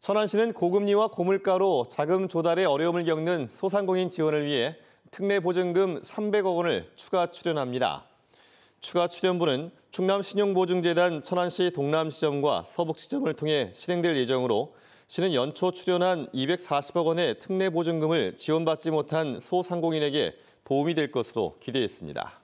천안시는 고금리와 고물가로 자금 조달에 어려움을 겪는 소상공인 지원을 위해 특례 보증금 300억 원을 추가 출연합니다. 추가 출연분은 충남신용보증재단 천안시 동남시점과 서북시점을 통해 실행될 예정으로 시는 연초 출연한 240억 원의 특례 보증금을 지원받지 못한 소상공인에게 도움이 될 것으로 기대했습니다.